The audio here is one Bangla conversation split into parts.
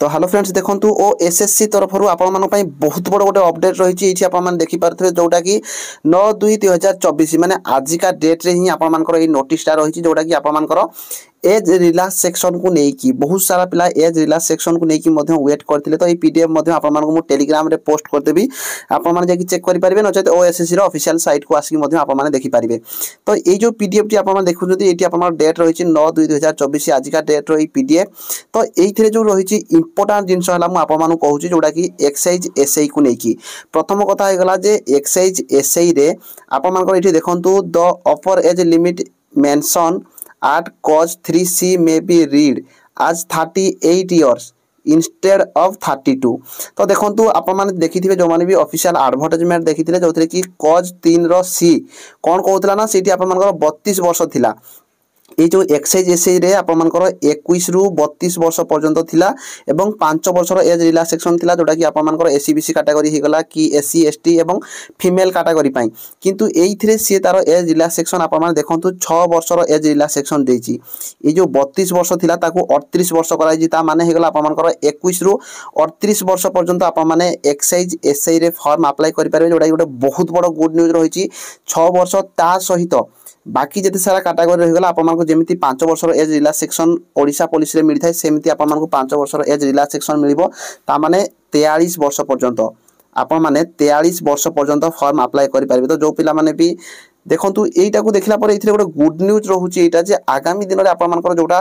তো ହ୍ୟାଲୋ ଫ୍ରେଣ୍ଡସ୍ ଦେଖନ୍ତୁ ଓ ଏସ୍ ଏସ୍ ସି ତରଫରୁ ଆପଣମାନଙ୍କ ପାଇଁ ବହୁତ ବଡ଼ ଗୋଟେ ଅପଡ଼େଟ୍ ରହିଛି ଏଇଠି ଆପଣମାନେ ଦେଖିପାରୁଥିବେ ଯେଉଁଟାକି ନଅ ଦୁଇ ଦୁଇ ହଜାର ଚବିଶ ମାନେ ଆଜିକା ଡେଟ୍ରେ ହିଁ ଆପଣମାନଙ୍କର ଏଇ ନୋଟିସ୍ଟା ରହିଛି ଯେଉଁଟାକି ଆପଣମାନଙ୍କର एज रिलाक्स सेक्शन को लेकिन बहुत सारा पिला एज रिलाक्स सेक्शन को लेकिन व्वेट करते तो ये पीडीएफ आपको टेलीग्राम पोस्ट करदेवि আপনার যাই চেক করে পারবে নচেত ওএসএসসি র অফিসিয়াল সাইট কু আসি আপনার দেখিপারে তো এই যে পিডিএফটি আপনার দেখুন এটি আপনার ডেট রয়েছে নয় দুই দুই হাজার চবিশ আজিকা ডেট্র এই পিডিএফ তো এইথে যে রয়েছে ইম্পর্টাট জিনিস হল আপনার কুচি যেটা কি এক্সাইজ এসআই কু নেই প্রথম কথা হয়ে গলা যে এক্সাইজ এসআই রে আপনার এটি দেখুন the upper age limit mention at cos 3c may be read as 38 years instead of thirty two ତ ଦେଖନ୍ତୁ ଆପଣମାନେ ଦେଖିଥିବେ ଯେଉଁମାନେ ବି ଅଫିସିଆଲ୍ ଆଡ଼ଭର୍ଟାଇଜମେଣ୍ଟ ଦେଖିଥିଲେ ଯେଉଁଥିରେ କି କଜ୍ ତିନିର ସି କ'ଣ କହୁଥିଲା ନା ସେଇଠି ଆପଣମାନଙ୍କର ବତିଶ ବର୍ଷ ଥିଲା এই ଯେଉଁ ଏକ୍ସାଇଜ୍ ଏସ୍ଏଚ୍ରେ ଆପଣମାନଙ୍କର ଏକୋଇଶରୁ ବତିଶ ବର୍ଷ ପର୍ଯ୍ୟନ୍ତ ଥିଲା ଏବଂ ପାଞ୍ଚ ବର୍ଷର ଏଜ୍ ରିଲାକ୍ସେସନ୍ ଥିଲା ଯେଉଁଟାକି ଆପଣମାନଙ୍କର S C B C category ହୋଇଗଲା କି ଏସ୍ ସି ଏସ୍ ଟି ଏବଂ ଫିମେଲ୍ କାଟାଗୋରୀ ପାଇଁ କିନ୍ତୁ ଏଇଥିରେ ସିଏ ତା'ର ଏଜ୍ ରିଲାକ୍ସେସନ୍ ଆପଣମାନେ ଦେଖନ୍ତୁ ଛଅ ବର୍ଷର ଏଜ୍ ରିଲାକ୍ସେସନ୍ ଦେଇଛି ଏଇ ଯେଉଁ ବତିଶ ବର୍ଷ ଥିଲା ତାକୁ ଅଠତିରିଶ ବର୍ଷ କରାଯାଇଛି ତା ମାନେ ହୋଇଗଲା ଆପଣମାନଙ୍କର ଏକୋଇଶରୁ ଅଠତିରିଶ ବର୍ଷ ପର୍ଯ୍ୟନ୍ତ ଆପଣମାନେ ଏକ୍ସାଇଜ୍ ଏସ୍ଆଇରେ ଫର୍ମ ଆପ୍ଲାଏ କରିପାରିବେ ଯେଉଁଟାକି ଗୋଟେ ବହୁତ ବଡ଼ ଗୁଡ୍ ନ୍ୟୁଜ୍ ରହିଛି ଛଅ ବର୍ଷ ତା ସହିତ ବାକି ଯଦି ସାରା କାଟାଗୋରୀ ରହିଗଲା ଆପଣମାନଙ୍କୁ ଯେମିତି ପାଞ୍ଚ ବର୍ଷର ଏଜ୍ ରିଲାକ୍ସେସନ୍ ଓଡ଼ିଶା ପଲିସିରେ ମିଳିଥାଏ ସେମିତି ଆପଣମାନଙ୍କୁ ପାଞ୍ଚ ବର୍ଷର ଏଜ୍ ରିଲାକ୍ସେସନ୍ ମିଳିବ ତା'ମାନେ ତେୟାଳିଶ ବର୍ଷ ପର୍ଯ୍ୟନ୍ତ ଆପଣମାନେ ତେୟାଳିଶ ବର୍ଷ ପର୍ଯ୍ୟନ୍ତ ଫର୍ମ ଆପ୍ଲାଏ କରିପାରିବେ ତ ଯେଉଁ ପିଲାମାନେ ବି ଦେଖନ୍ତୁ ଏଇଟାକୁ ଦେଖିଲା ପରେ ଏଥିରେ ଗୋଟେ ଗୁଡ୍ ନ୍ୟୁଜ୍ ରହୁଛି ଏଇଟା ଯେ ଆଗାମୀ ଦିନରେ ଆପଣମାନଙ୍କର ଯେଉଁଟା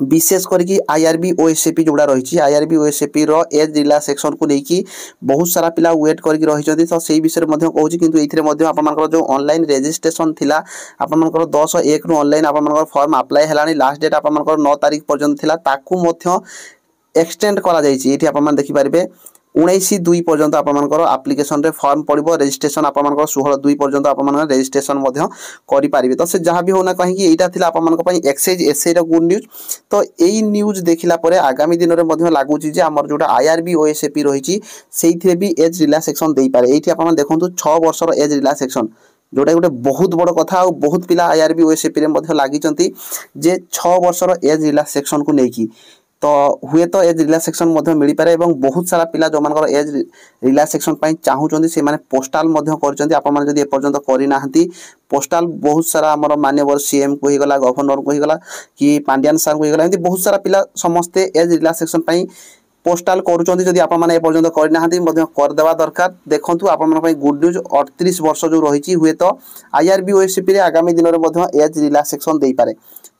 विशेष करके आईआरबी ओएसएपी जोड़ा रही आईआरबी ओएसएपी रो एज सेक्शन को लेकिन बहुत सारा पिला वेट करके रही तो से विषय में कहूँ कि आपर जो अनलाइन रेजिट्रेसन थी आपर दस एक रु अनलाइन आपर फर्म आप्लाय है लास्ट डेट आपर नौ तारीख पर्यटन थी एक्सटेड कर देखिपारे উনিশ দুই পর্যন্ত আপনার আপ্লিকেসন ফর্ম পড়ব রেজিষ্ট্রেসন আপনার ষোহল দুই পর্যন্ত আপনার রেজিষ্ট্রেসন করে তো সে যা বি হোক না কী এইটা লা আপনার এক্সাইজ এসআইর গুড নিউজ তো এই নিউজ দেখিলা পরে আগামী দিনের লাগুচি যে আমার যেটা আইআরবি ওএসএপি রয়েছে সেইথিরে বি এজ রিলাক্সেসন দিয়ে এইটি আপনার দেখুন ছ বর্ষর এজ রিলাক্সেসন ଯେଉଁଟା ଗୋଟେ ବହୁତ ବଡ଼ କଥା ଆଉ ବହୁତ ପିଲା ଆଇ ଆର୍ ବି ଓଏସ୍ଏପିରେ ମଧ୍ୟ ଲାଗିଛନ୍ତି ଯେ ଛଅ ବର୍ଷର ଏଜ୍ ରିଲାକ୍ସେସନ୍କୁ ନେଇକି ତ ହୁଏତ ଏଜ୍ ରିଲାକ୍ସେସନ୍ ମଧ୍ୟ ମିଳିପାରେ ଏବଂ ବହୁତ ସାରା ପିଲା ଯେଉଁମାନଙ୍କର ଏଜ୍ ରିଲାକ୍ସେସନ୍ ପାଇଁ ଚାହୁଁଛନ୍ତି ସେମାନେ ପୋଷ୍ଟାଲ ମଧ୍ୟ କରିଛନ୍ତି ଆପଣମାନେ ଯଦି ଏପର୍ଯ୍ୟନ୍ତ କରିନାହାନ୍ତି ପୋଷ୍ଟାଲ ବହୁତ ସାରା ଆମର ମାନ୍ୟବର ସିଏମ୍କୁ ହୋଇଗଲା ଗଭର୍ଣ୍ଣରକୁ ହୋଇଗଲା କି ପାଣ୍ଡିଆନ୍ ସାର୍ଙ୍କୁ ହୋଇଗଲା ଏମିତି ବହୁତ ସାରା ପିଲା ସମସ୍ତେ ଏଜ୍ ରିଲାକ୍ସେସନ୍ ପାଇଁ পোস্টাল করুଛନ୍ତି যদি ଆପଣମାନେ ଏପର୍ଯ୍ୟନ୍ତ କରିନାହାନ୍ତି ମଧ୍ୟ କରିଦେବା ଦରକାର ଦେଖନ୍ତୁ ଆପଣମାନଙ୍କ ପାଇଁ ଗୁଡ୍ ନ୍ୟୁଜ୍ ଅଠତିରିଶ ବର୍ଷ ଯେଉଁ ରହିଛି ହୁଏତ ଆଇଆର୍ବି ୱେବସିପିରେ ଆଗାମୀ ଦିନରେ ମଧ୍ୟ ଏଜ୍ ରିଲାକ୍ସେସନ୍ ଦେଇପାରେ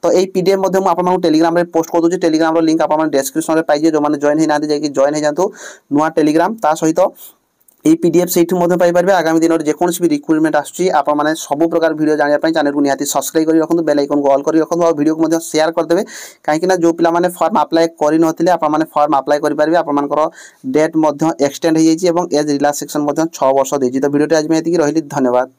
ତ ଏଇ ପି ଡି ଏଫ୍ ମଧ୍ୟ ମୁଁ ଆପଣମାନଙ୍କୁ ଟେଲିଗ୍ରାମରେ ପୋଷ୍ଟ କରିଦେଉଛି ଟେଲିଗ୍ରାମର ଲିଙ୍କ୍ ଆପଣମାନେ ଡେସ୍କ୍ରିପସନ୍ରେ ପାଇଯିବେ ଯେଉଁମାନେ ଜଏନ୍ ହେଇନାହାନ୍ତି ଯାଇକି ଜଏନ୍ ହେଇଯାଆନ୍ତୁ ନୂଆ ଟେଲିଗ୍ରାମ ତା ସହିତ এই পিডিএফ সেইটি মধ্যে পাইপারে আগামী দিনের যে কোনো রিক্রুটমেন্ট আসছে আপনার মানে সবু প্রকার ভিডিও জানার চ্যানেল নিহতি সবসক্রাইব করে রাখুন বেল আইকন অল করে রাখুন আর ভিডিও সেয়ার করেদেবে না যে পিলা মানে ফর্ম আপ্লাই করে নথিলে আপনার মানে ফর্ম আপ্লাই করে পারবে আপনার ডেট মধ্যে এক্সটেন্ড হয়ে যাই এবং এজ রিলাক্সেসন ছ বর্ষ দিয়েছি তো ভিডিওটি আজ এটি রহলি ধন্যবাদ